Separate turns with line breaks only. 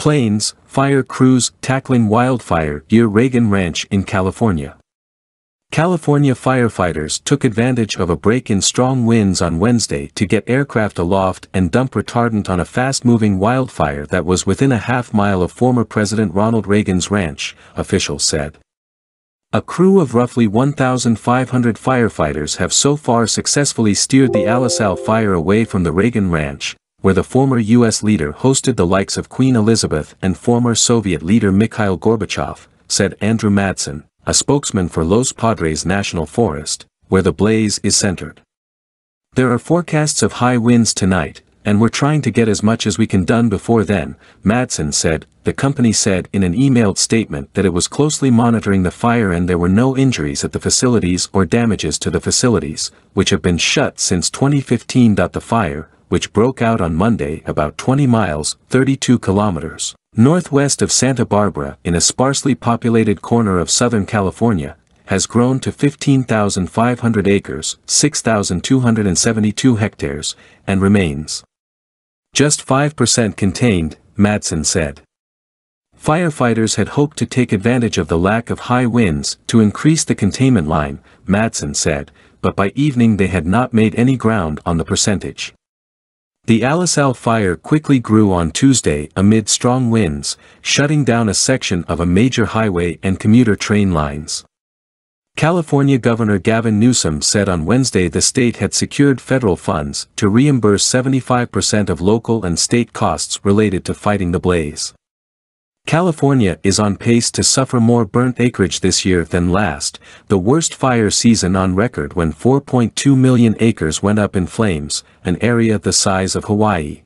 Planes, fire crews tackling wildfire near Reagan Ranch in California. California firefighters took advantage of a break in strong winds on Wednesday to get aircraft aloft and dump retardant on a fast-moving wildfire that was within a half mile of former President Ronald Reagan's ranch, officials said. A crew of roughly 1,500 firefighters have so far successfully steered the Alisal fire away from the Reagan Ranch, where the former U.S. leader hosted the likes of Queen Elizabeth and former Soviet leader Mikhail Gorbachev, said Andrew Madsen, a spokesman for Los Padres National Forest, where the blaze is centered. There are forecasts of high winds tonight, and we're trying to get as much as we can done before then, Madsen said, the company said in an emailed statement that it was closely monitoring the fire and there were no injuries at the facilities or damages to the facilities, which have been shut since 2015. The fire, which broke out on Monday about 20 miles 32 kilometers northwest of Santa Barbara in a sparsely populated corner of Southern California, has grown to 15,500 acres 6,272 hectares, and remains just 5% contained, Madsen said. Firefighters had hoped to take advantage of the lack of high winds to increase the containment line, Madsen said, but by evening they had not made any ground on the percentage. The Alisal fire quickly grew on Tuesday amid strong winds, shutting down a section of a major highway and commuter train lines. California Governor Gavin Newsom said on Wednesday the state had secured federal funds to reimburse 75% of local and state costs related to fighting the blaze. California is on pace to suffer more burnt acreage this year than last, the worst fire season on record when 4.2 million acres went up in flames, an area the size of Hawaii.